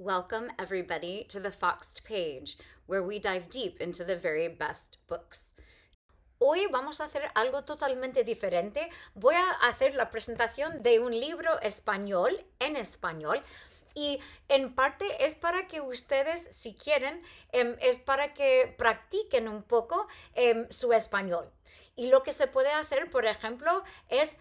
Welcome, everybody, to the Foxed Page, where we dive deep into the very best books. Hoy vamos a hacer algo totalmente diferente. Voy a hacer la presentación de un libro español en español. Y en parte es para que ustedes, si quieren, em, es para que practiquen un poco em, su español. Y lo que se puede hacer, por ejemplo, es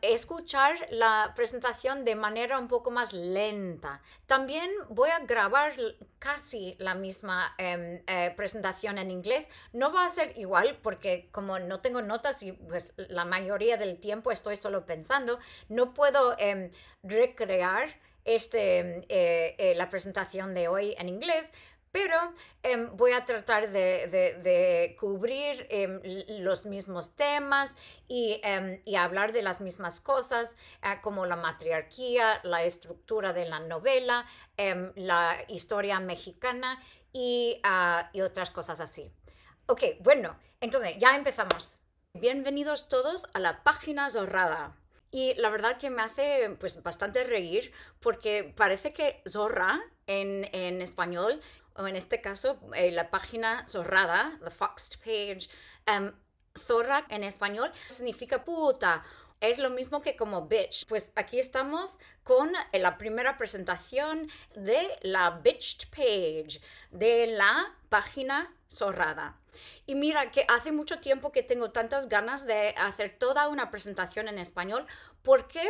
escuchar la presentación de manera un poco más lenta. También voy a grabar casi la misma em, eh, presentación en inglés. No va a ser igual porque como no tengo notas y pues la mayoría del tiempo estoy solo pensando, no puedo em, recrear este, em, eh, eh, la presentación de hoy en inglés, pero em, voy a tratar de, cubrir em, los mismos temas em, y, hablar de las mismas cosas, eh, como la matriarquía, la estructura de la novela, la historia mexicana ah, y, otras cosas así. Ok, bueno, entonces ya empezamos. Bienvenidos todos a la página zorrada. Y la verdad que me hace pues bastante reír porque parece que zorra en español o en este caso eh, la página zorrada, the foxed page, em, zorra en español significa puta. Es lo mismo que como bitch. Pues aquí estamos con eh, la primera presentación de la bitched page, de la página zorrada. Y mira, que hace mucho tiempo que tengo tantas ganas de hacer toda una presentación en español porque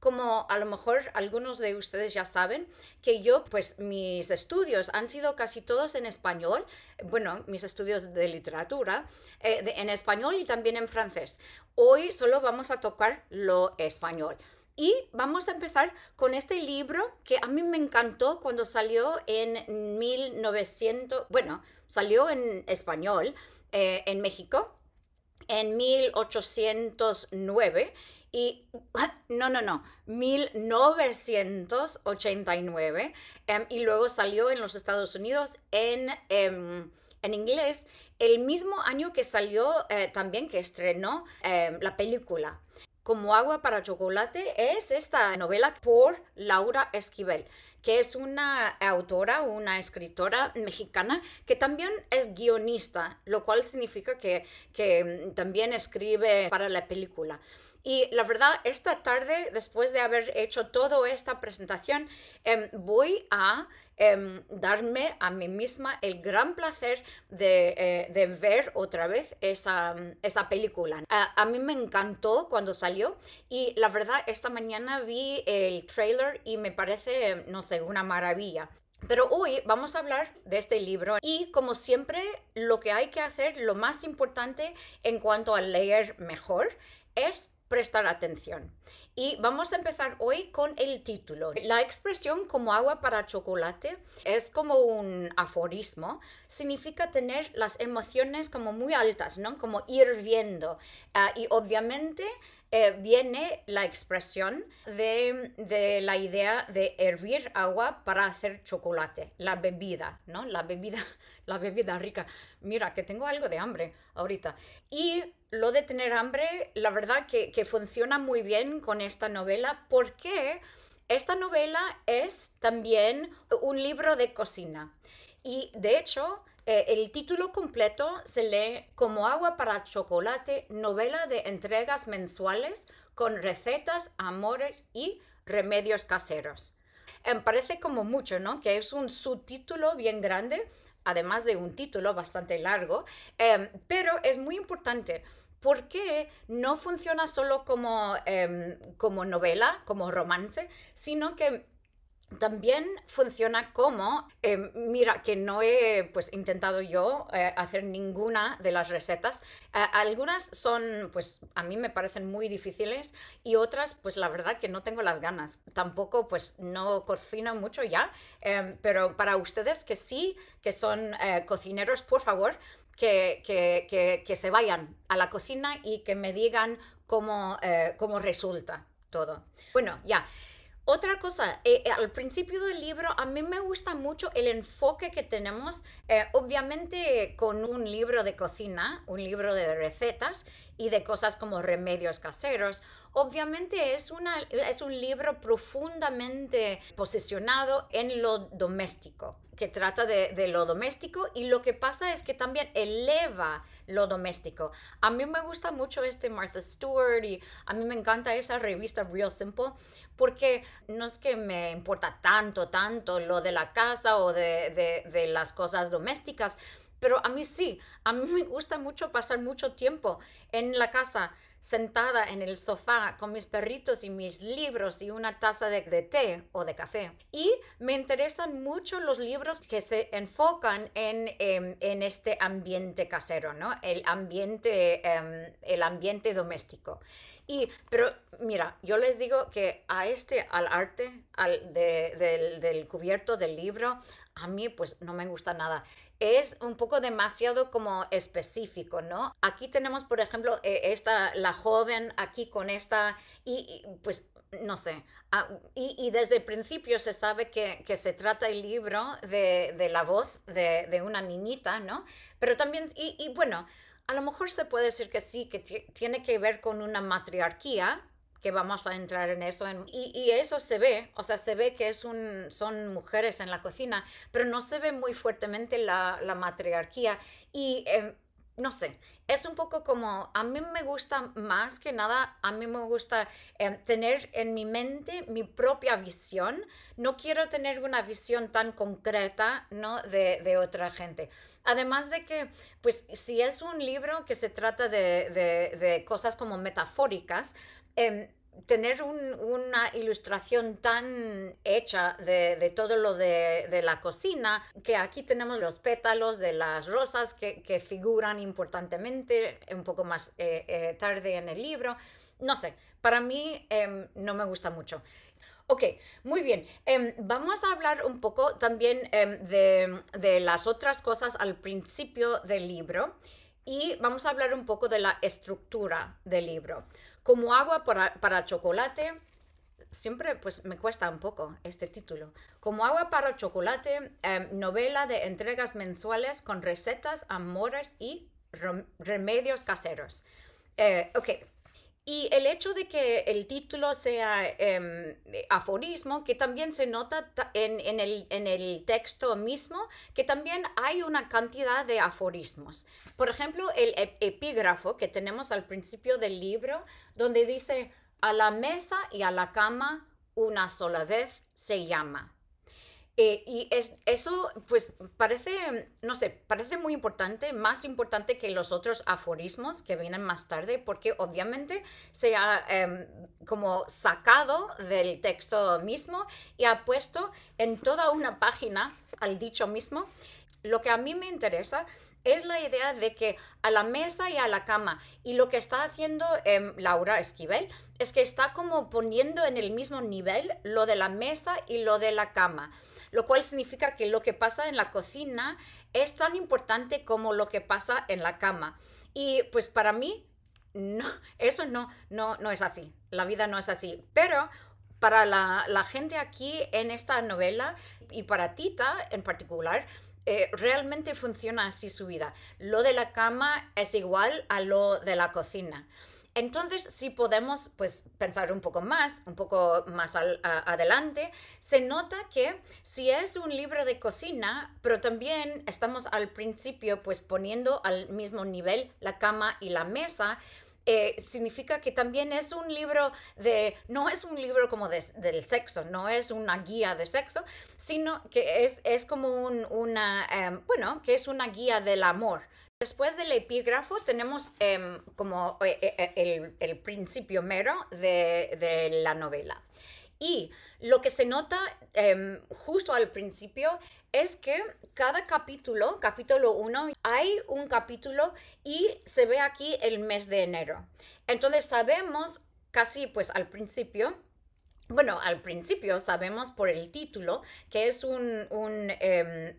como a lo mejor algunos de ustedes ya saben, que yo, pues mis estudios han sido casi todos en español, bueno, mis estudios de literatura, eh, en español y también en francés. Hoy solo vamos a tocar lo español. Y vamos a empezar con este libro que a mí me encantó cuando salió en 1900, bueno, salió en español eh, en México en 1809 y ah, no, no, no, 1989 em, y luego salió en los Estados Unidos en, em, en inglés el mismo año que salió eh, también que estrenó em, la película como agua para chocolate es esta novela por Laura Esquivel, que es una autora, una escritora mexicana que también es guionista, lo cual significa que, que mm, también escribe para la película. Y la verdad, esta tarde, después de haber hecho toda esta presentación, em, voy a em, darme a mí misma el gran placer eh, de, ver otra vez esa, esa película. A, a, mí me encantó cuando salió y la verdad, esta mañana vi el trailer y me parece, no sé, una maravilla. Pero hoy vamos a hablar de este libro y como siempre lo que hay que hacer, lo más importante en cuanto a leer mejor, es prestar atención. Y vamos a empezar hoy con el título. La expresión como agua para chocolate es como un aforismo, significa tener las emociones como muy altas, ¿no? Como hirviendo. Ah, y obviamente eh, viene la expresión de, de, la idea de hervir agua para hacer chocolate, la bebida, ¿no? La bebida, la bebida rica. Mira, que tengo algo de hambre ahorita. Y lo de tener hambre, la verdad que, funciona muy bien con esta novela porque esta novela es también un libro de cocina. Y de hecho, eh, el título completo se lee como agua para chocolate, novela de entregas mensuales con recetas, amores y remedios caseros. Me em, parece como mucho, ¿no? Que es un subtítulo bien grande, además de un título bastante largo, em, pero es muy importante porque no funciona solo como, em, como novela, como romance, sino que también funciona como, eh, mira, que no he pues, intentado yo eh, hacer ninguna de las recetas. algunas son, pues a mí me parecen muy difíciles y otras, pues la verdad que no tengo las ganas. Tampoco, pues no cocino mucho ya, em, pero para ustedes que sí, que son eh, cocineros, por favor, que, que, que, se vayan a la cocina y que me digan cómo, cómo resulta todo. Bueno, ya. Otra cosa, eh, eh, al principio del libro a mí me gusta mucho el enfoque que tenemos, eh, obviamente con un libro de cocina, un libro de recetas y de cosas como remedios caseros. Obviamente es, una, es un libro profundamente posicionado en lo doméstico que trata de, lo doméstico y lo que pasa es que también eleva lo doméstico. A mí me gusta mucho este Martha Stewart y a mí me encanta esa revista Real Simple porque no es que me importa tanto, tanto lo de la casa o de, de, de las cosas domésticas, pero a mí sí, a mí me gusta mucho pasar mucho tiempo en la casa sentada en el sofá con mis perritos y mis libros y una taza de, té o de café. Y me interesan mucho los libros que se enfocan en, em, este ambiente casero, ¿no? El ambiente, em, el ambiente doméstico. Y, pero mira, yo les digo que a este, al arte, al, del, cubierto del libro, a mí pues no me gusta nada. Es un poco demasiado como específico, ¿no? Aquí tenemos, por ejemplo, e, esta, la joven aquí con esta, y, pues no sé, y, desde el principio se sabe que, se trata el libro de, la voz de, una niñita, ¿no? Pero también, y, y bueno, a lo mejor se puede decir que sí, que tiene que ver con una matriarquía, que vamos a entrar en eso. y, eso se ve, o sea, se ve que es un, son mujeres en la cocina, pero no se ve muy fuertemente la, la matriarquía. Y em, no sé, es un poco como, a mí me gusta más que nada, a mí me gusta em, tener en mi mente mi propia visión. No quiero tener una visión tan concreta, ¿no? De, de otra gente. Además de que, pues, si es un libro que se trata de, de cosas como metafóricas, Em, tener una ilustración tan hecha de, todo lo de, la cocina, que aquí tenemos los pétalos de las rosas que, figuran importantemente un poco más eh, eh, tarde en el libro. No sé, para mí em, no me gusta mucho. Ok, muy bien. Em, vamos a hablar un poco también de, las otras cosas al principio del libro y vamos a hablar un poco de la estructura del libro. Como agua para, chocolate, siempre pues me cuesta un poco este título. Como agua para chocolate, em, novela de entregas mensuales con recetas, amores y remedios caseros. Eh, ok. Y el hecho de que el título sea em, aforismo, que también se nota en, el, en, el, texto mismo, que también hay una cantidad de aforismos. Por ejemplo, el epígrafo que tenemos al principio del libro donde dice, a la mesa y a la cama una sola vez se llama. Eh, y es, eso, pues, parece, no sé, parece muy importante, más importante que los otros aforismos que vienen más tarde, porque obviamente se ha em, como sacado del texto mismo y ha puesto en toda una página al dicho mismo. Lo que a mí me interesa es la idea de que a la mesa y a la cama. Y lo que está haciendo em, Laura Esquivel es que está como poniendo en el mismo nivel lo de la mesa y lo de la cama, lo cual significa que lo que pasa en la cocina es tan importante como lo que pasa en la cama. Y pues para mí, no, eso no, no, no es así. La vida no es así. Pero para la gente aquí en esta novela y para Tita en particular, eh, realmente funciona así su vida. Lo de la cama es igual a lo de la cocina. Entonces, si podemos pues, pensar un poco más, un poco más adelante, se nota que si es un libro de cocina, pero también estamos al principio pues poniendo al mismo nivel la cama y la mesa, eh, significa que también es un libro de, no es un libro como del sexo, no es una guía de sexo, sino que es, es como una, em, bueno, que es una guía del amor. Después del epígrafo tenemos em, como eh, eh, el, principio mero de la novela. Y lo que se nota em, justo al principio es que cada capítulo, capítulo 1, hay un capítulo y se ve aquí el mes de enero. Entonces sabemos casi pues al principio bueno, al principio sabemos por el título que es un, un em,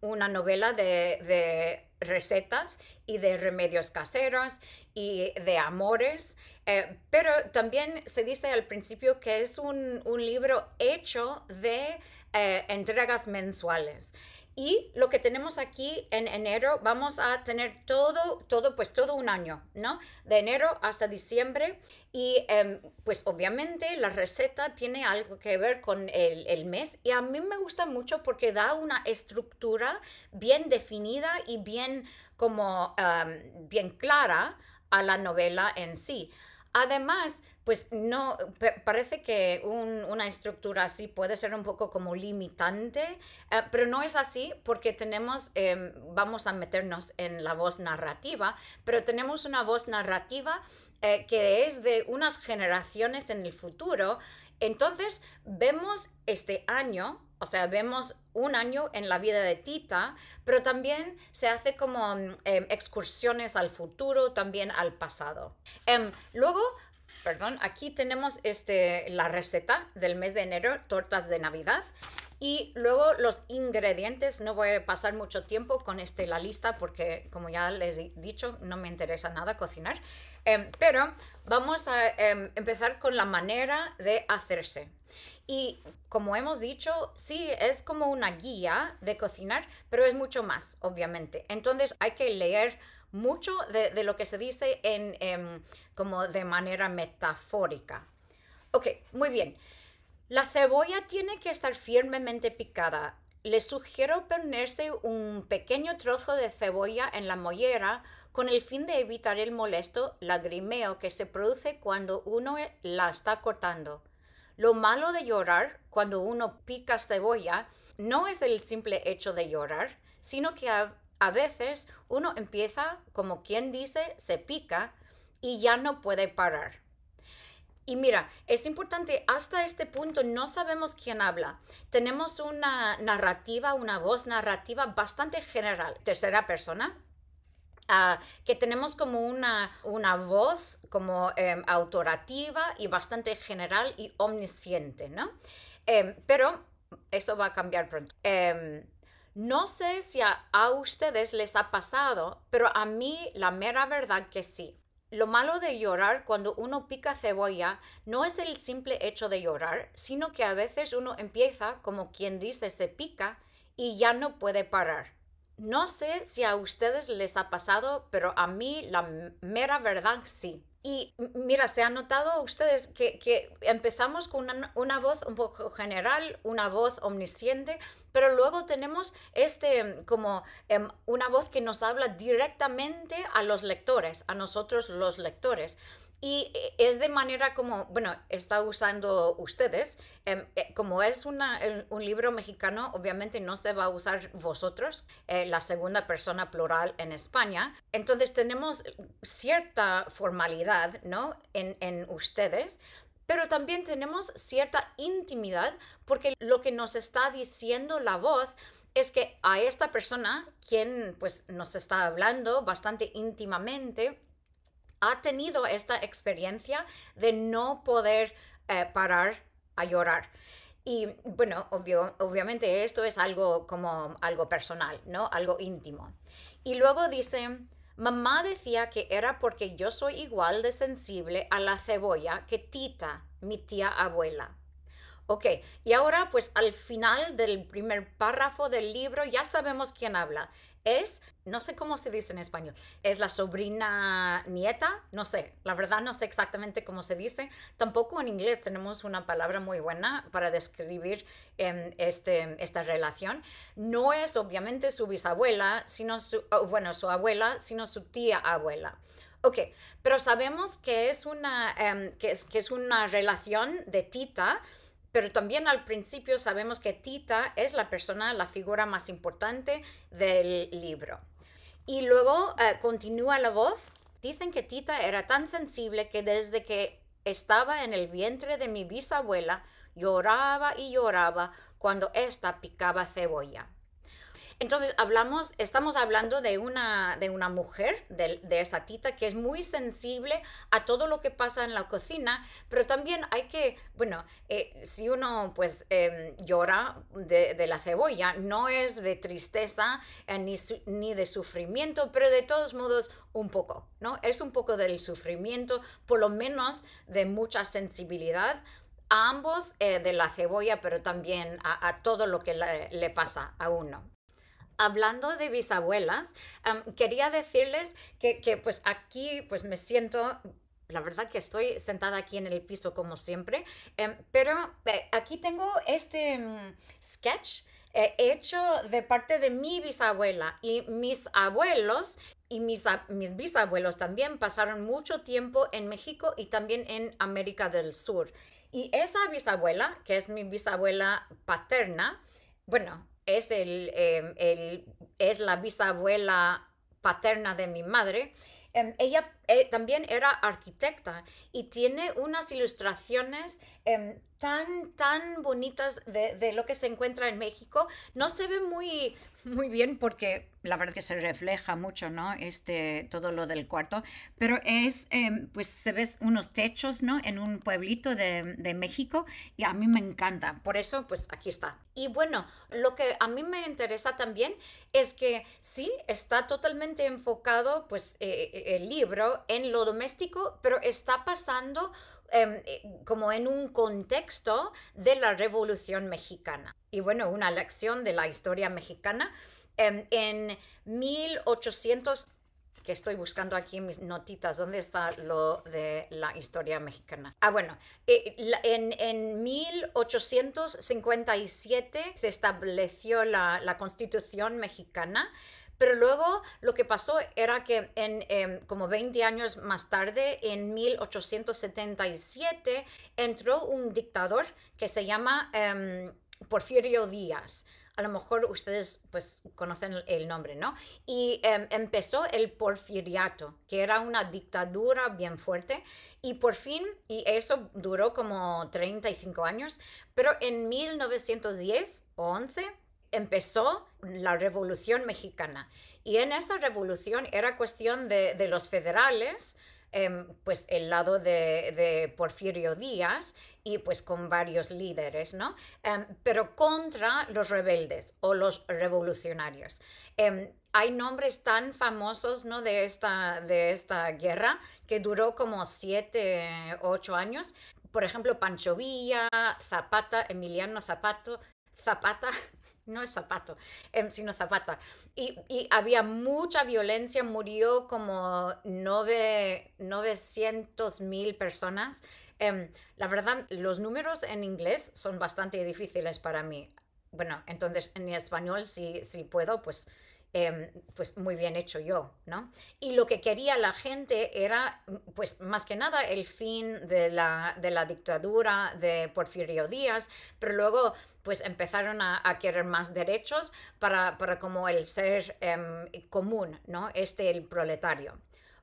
una novela de, recetas y de remedios caseros y de amores, eh, pero también se dice al principio que es un, libro hecho de eh, entregas mensuales y lo que tenemos aquí en enero, vamos a tener todo, todo, pues todo un año, ¿no? De enero hasta diciembre. Y em, pues obviamente la receta tiene algo que ver con el, mes y a mí me gusta mucho porque da una estructura bien definida y bien como em, bien clara a la novela en sí. Además, pues no, parece que una estructura así puede ser un poco como limitante, eh, pero no es así porque tenemos, em, vamos a meternos en la voz narrativa, pero tenemos una voz narrativa eh, que es de unas generaciones en el futuro. Entonces vemos este año, o sea, vemos un año en la vida de Tita, pero también se hace como em, excursiones al futuro, también al pasado. Em, luego perdón, aquí tenemos este, la receta del mes de enero, tortas de Navidad. Y luego los ingredientes, no voy a pasar mucho tiempo con este, la lista porque como ya les he dicho, no me interesa nada cocinar. Em, pero vamos a em, empezar con la manera de hacerse. Y como hemos dicho, sí, es como una guía de cocinar, pero es mucho más, obviamente. Entonces hay que leer mucho de, lo que se dice en, em, como de manera metafórica. Ok, muy bien. La cebolla tiene que estar firmemente picada. Les sugiero ponerse un pequeño trozo de cebolla en la mollera con el fin de evitar el molesto lagrimeo que se produce cuando uno la está cortando. Lo malo de llorar cuando uno pica cebolla no es el simple hecho de llorar, sino que a veces uno empieza, como quien dice, se pica y ya no puede parar. Y mira, es importante, hasta este punto no sabemos quién habla. Tenemos una narrativa, una voz narrativa bastante general, tercera persona, ah, que tenemos como una, una voz como em, autorativa y bastante general y omnisciente, ¿no? Em, pero eso va a cambiar pronto. Em, no sé si a, ustedes les ha pasado, pero a mí la mera verdad que sí. Lo malo de llorar cuando uno pica cebolla no es el simple hecho de llorar, sino que a veces uno empieza, como quien dice, se pica y ya no puede parar. No sé si a ustedes les ha pasado, pero a mí la mera verdad sí. Y mira, se han notado ustedes que, empezamos con una, una, voz un poco general, una voz omnisciente, pero luego tenemos este em, como em, una voz que nos habla directamente a los lectores, a nosotros los lectores. Y es de manera como, bueno, está usando ustedes, em, eh, como es un libro mexicano, obviamente no se va a usar vosotros, eh, la segunda persona plural en España. Entonces tenemos cierta formalidad, ¿no? En, en ustedes, pero también tenemos cierta intimidad porque lo que nos está diciendo la voz es que a esta persona, quien pues nos está hablando bastante íntimamente, ha tenido esta experiencia de no poder eh, parar a llorar. Y bueno, obvio, obviamente esto es algo como algo personal, ¿no? Algo íntimo. Y luego dice, mamá decía que era porque yo soy igual de sensible a la cebolla que Tita, mi tía abuela. Ok, y ahora pues al final del primer párrafo del libro ya sabemos quién habla. Es, no sé cómo se dice en español, es la sobrina nieta, no sé, la verdad no sé exactamente cómo se dice. Tampoco en inglés tenemos una palabra muy buena para describir em, este, esta relación. No es obviamente su bisabuela, sino su, bueno, su abuela, sino su tía abuela. Ok, pero sabemos que es una, em, que que es una relación de tita pero también al principio sabemos que Tita es la persona, la figura más importante del libro. Y luego eh, continúa la voz. Dicen que Tita era tan sensible que desde que estaba en el vientre de mi bisabuela, lloraba y lloraba cuando ésta picaba cebolla. Entonces, hablamos, estamos hablando de una, de una mujer, de, esa tita, que es muy sensible a todo lo que pasa en la cocina, pero también hay que, bueno, eh, si uno pues em, llora de, la cebolla, no es de tristeza eh, ni, de sufrimiento, pero de todos modos un poco, ¿no? Es un poco del sufrimiento, por lo menos de mucha sensibilidad a ambos eh, de la cebolla, pero también a, todo lo que le, pasa a uno hablando de bisabuelas, quería decirles que, pues aquí pues me siento la verdad que estoy sentada aquí en el piso como siempre, em, pero eh, aquí tengo este mm, sketch eh, hecho de parte de mi bisabuela y mis abuelos y mis, mis, bisabuelos también pasaron mucho tiempo en México y también en América del Sur. Y esa bisabuela, que es mi bisabuela paterna, bueno, es, em, el, es la bisabuela paterna de mi madre, em, ella eh, también era arquitecta y tiene unas ilustraciones em, tan, tan bonitas de, de, lo que se encuentra en México. No se ve muy, muy bien porque la verdad que se refleja mucho, ¿no? Este, todo lo del cuarto, pero es, em, pues se ve unos techos, ¿no? En un pueblito de, de México y a mí me encanta. Por eso, pues aquí está. Y bueno, lo que a mí me interesa también es que sí, está totalmente enfocado, pues, eh, eh, el libro en lo doméstico, pero está pasando em, eh, como en un contexto de la Revolución Mexicana. Y bueno, una lección de la historia mexicana. Em, en 1800 que estoy buscando aquí mis notitas, ¿dónde está lo de la historia mexicana? Ah, bueno, eh, en, 1857 se estableció la, la Constitución mexicana pero luego lo que pasó era que en, em, como 20 años más tarde, en 1877, entró un dictador que se llama em, Porfirio Díaz a lo mejor ustedes pues conocen el nombre, ¿no? Y em, empezó el porfiriato, que era una dictadura bien fuerte, y por fin, y eso duró como 35 años, pero en 1910 o 11 empezó la Revolución Mexicana. Y en esa revolución era cuestión de, los federales, em, pues el lado de, Porfirio Díaz y pues con varios líderes, ¿no? Em, pero contra los rebeldes o los revolucionarios. Em, hay nombres tan famosos, ¿no? De esta, de esta guerra que duró como siete, ocho años. Por ejemplo, Pancho Villa, Zapata, Emiliano Zapato, Zapata, no es zapato, em, sino zapata. Y, había mucha violencia, murió como 900.000 mil personas. Em, la verdad, los números en inglés son bastante difíciles para mí. Bueno, entonces en español, si, si puedo, pues Em, pues muy bien hecho yo, ¿no? Y lo que quería la gente era, pues más que nada, el fin de la, dictadura de Porfirio Díaz, pero luego pues empezaron a, querer más derechos para, para como el ser em, común, ¿no? Este, el proletario.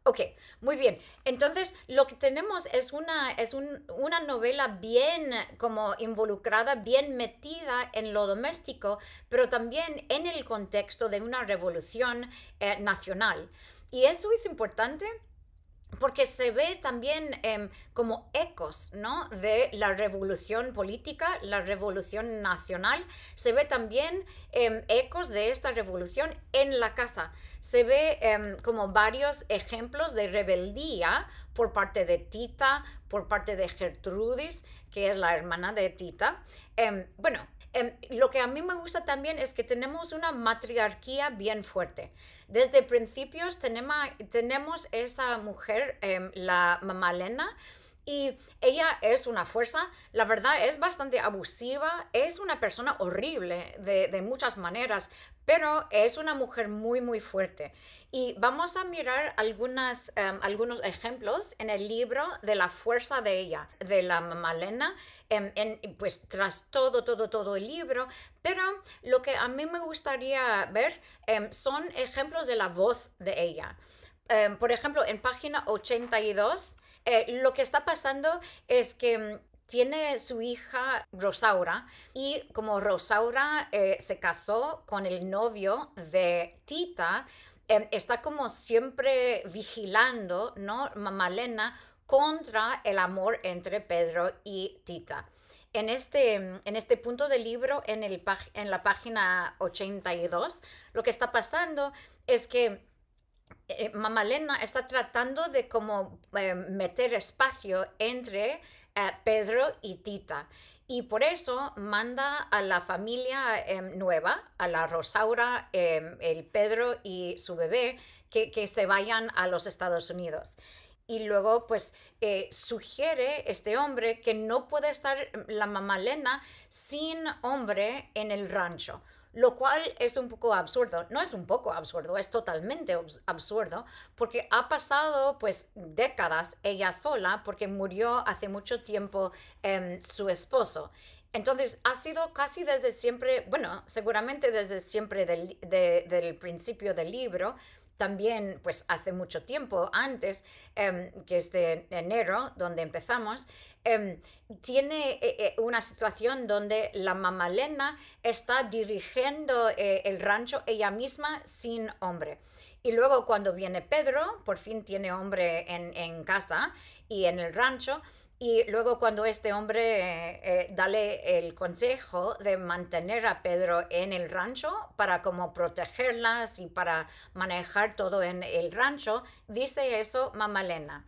Ok, muy bien. Entonces, lo que tenemos es una, es una novela bien como involucrada, bien metida en lo doméstico, pero también en el contexto de una revolución eh, nacional. Y eso es importante porque se ve también em, como ecos ¿no? de la revolución política, la revolución nacional, se ve también em, ecos de esta revolución en la casa, se ve em, como varios ejemplos de rebeldía por parte de Tita, por parte de Gertrudis, que es la hermana de Tita. bueno, Em, lo que a mí me gusta también es que tenemos una matriarquía bien fuerte. Desde principios tenemos, tenemos esa mujer, em, la mamá y ella es una fuerza, la verdad es bastante abusiva, es una persona horrible de, de muchas maneras, pero es una mujer muy, muy fuerte. Y vamos a mirar algunas, em, algunos ejemplos en el libro de la fuerza de ella, de la Malena, em, en, pues tras todo, todo, todo el libro. Pero lo que a mí me gustaría ver em, son ejemplos de la voz de ella. por ejemplo, en página 82, eh, lo que está pasando es que tiene su hija Rosaura y como Rosaura eh, se casó con el novio de Tita, eh, está como siempre vigilando, ¿no? Mamalena contra el amor entre Pedro y Tita. En este, en este punto del libro, en, el, en la página 82, lo que está pasando es que eh, Mamalena está tratando de como meter espacio entre Pedro y Tita. Y por eso manda a la familia em, nueva, a la Rosaura, em, el Pedro y su bebé, que, se vayan a los Estados Unidos y luego pues eh, sugiere este hombre que no puede estar la mamá Lena sin hombre en el rancho lo cual es un poco absurdo. No es un poco absurdo, es totalmente absurdo, porque ha pasado pues décadas ella sola, porque murió hace mucho tiempo em, su esposo. Entonces ha sido casi desde siempre, bueno, seguramente desde siempre del, del principio del libro, también, pues hace mucho tiempo antes, em, que es de enero, donde empezamos, em, tiene eh, eh, una situación donde la mamalena está dirigiendo eh, el rancho ella misma sin hombre. Y luego cuando viene Pedro, por fin tiene hombre en, en casa y en el rancho, y luego cuando este hombre eh, eh, dale el consejo de mantener a Pedro en el rancho para como protegerlas y para manejar todo en el rancho, dice eso Mamalena.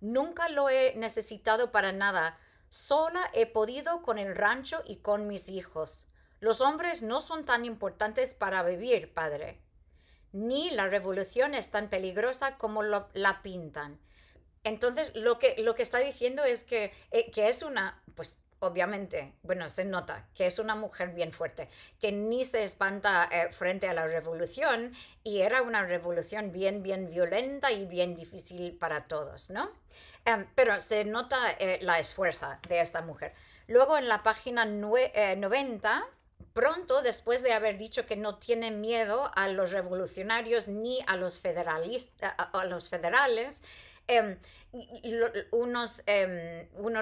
Nunca lo he necesitado para nada, sola he podido con el rancho y con mis hijos. Los hombres no son tan importantes para vivir, padre. Ni la revolución es tan peligrosa como la pintan entonces, lo que, lo que está diciendo es que, eh, que es una, pues obviamente, bueno, se nota que es una mujer bien fuerte, que ni se espanta eh, frente a la revolución y era una revolución bien, bien violenta y bien difícil para todos, ¿no? Em, pero se nota eh, la esfuerza de esta mujer. Luego en la página 90, pronto después de haber dicho que no tiene miedo a los revolucionarios ni a los, a los federales, Em, em, unos,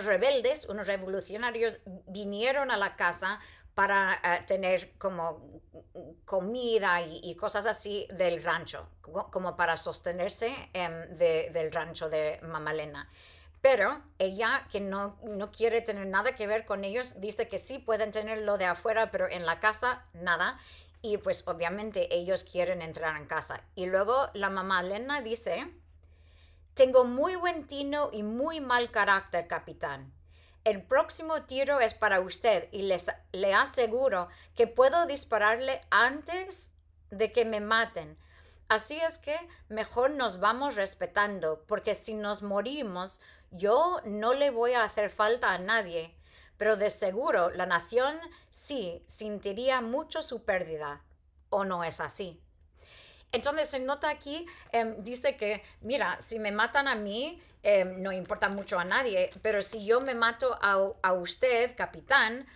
rebeldes, unos revolucionarios vinieron a la casa para eh, tener como comida y, cosas así del rancho, como para sostenerse em, del rancho de Mamalena. Pero ella, que no, no, quiere tener nada que ver con ellos, dice que sí pueden tener lo de afuera, pero en la casa nada. Y pues obviamente ellos quieren entrar en casa. Y luego la mamá Elena dice, tengo muy buen tino y muy mal carácter, capitán. El próximo tiro es para usted y les, le aseguro que puedo dispararle antes de que me maten. Así es que mejor nos vamos respetando, porque si nos morimos, yo no le voy a hacer falta a nadie. Pero de seguro la nación sí sentiría mucho su pérdida. ¿O no es así? Entonces se nota aquí, em, dice que, mira, si me matan a mí, em, no importa mucho a nadie, pero si yo me mato a usted, capitán,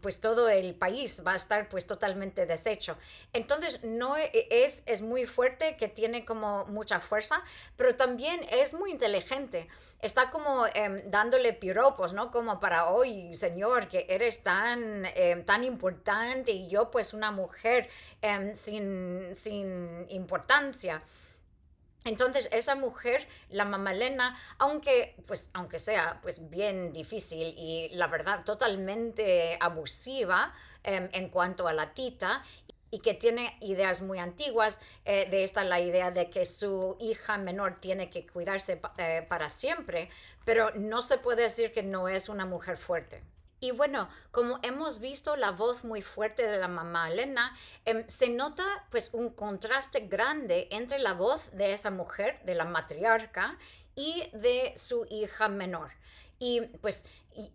pues todo el país va a estar pues totalmente deshecho. Entonces no e, e, es, es muy fuerte, que tiene como mucha fuerza, pero también es muy inteligente. Está como em, dándole piropos, ¿no? Como para, hoy, señor, que eres tan, em, tan importante y yo pues una mujer em, sin, sin importancia. Entonces esa mujer, la mamalena, aunque, pues, aunque sea pues, bien difícil y la verdad totalmente abusiva em, en cuanto a la tita, y que tiene ideas muy antiguas, eh, de esta la idea de que su hija menor tiene que cuidarse eh, para siempre, pero no se puede decir que no es una mujer fuerte. Y bueno, como hemos visto la voz muy fuerte de la mamá Elena, em, se nota pues un contraste grande entre la voz de esa mujer, de la matriarca, y de su hija menor. Y pues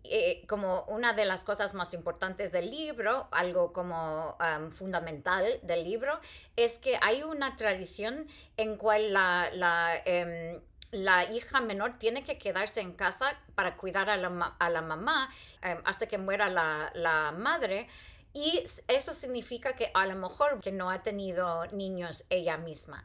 eh, como una de las cosas más importantes del libro, algo como fundamental del libro, es que hay una tradición en cual la... Em, la hija menor tiene que quedarse en casa para cuidar a la, mamá em, hasta que muera la, madre. Y eso significa que a lo mejor que no ha tenido niños ella misma.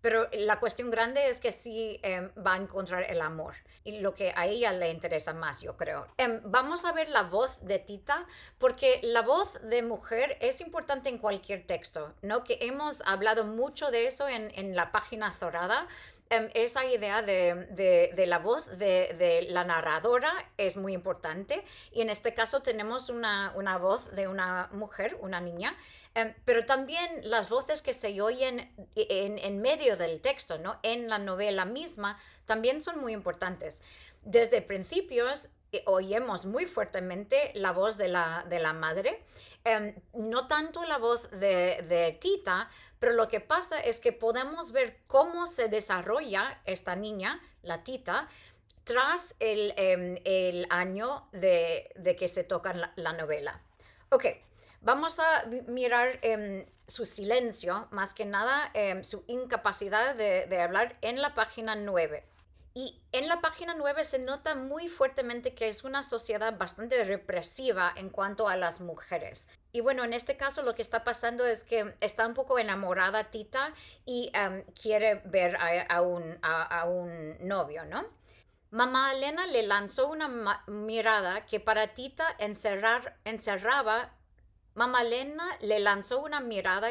Pero la cuestión grande es que sí em, va a encontrar el amor y lo que a ella le interesa más, yo creo. Em, vamos a ver la voz de Tita, porque la voz de mujer es importante en cualquier texto, ¿no? Que hemos hablado mucho de eso en, en la página zorada, Em, esa idea de, la voz de, la narradora es muy importante y en este caso tenemos una, voz de una mujer, una niña, em, pero también las voces que se oyen e, en, medio del texto, ¿no? en la novela misma, también son muy importantes. Desde principios eh, oímos muy fuertemente la voz de la, madre, em, no tanto la voz de, Tita, pero lo que pasa es que podemos ver cómo se desarrolla esta niña, la Tita, tras el, em, el año de, que se toca la, novela. Ok, vamos a mirar em, su silencio, más que nada su incapacidad de, hablar en la página 9. Y en la página 9 se nota muy fuertemente que es una sociedad bastante represiva en cuanto a las mujeres. Y bueno, en este caso lo que está pasando es que está un poco enamorada Tita y em, quiere ver a, un, a un novio, ¿no? Mamá Elena le lanzó una mirada que para Tita encerrar, encerraba. Mamá Elena le lanzó una mirada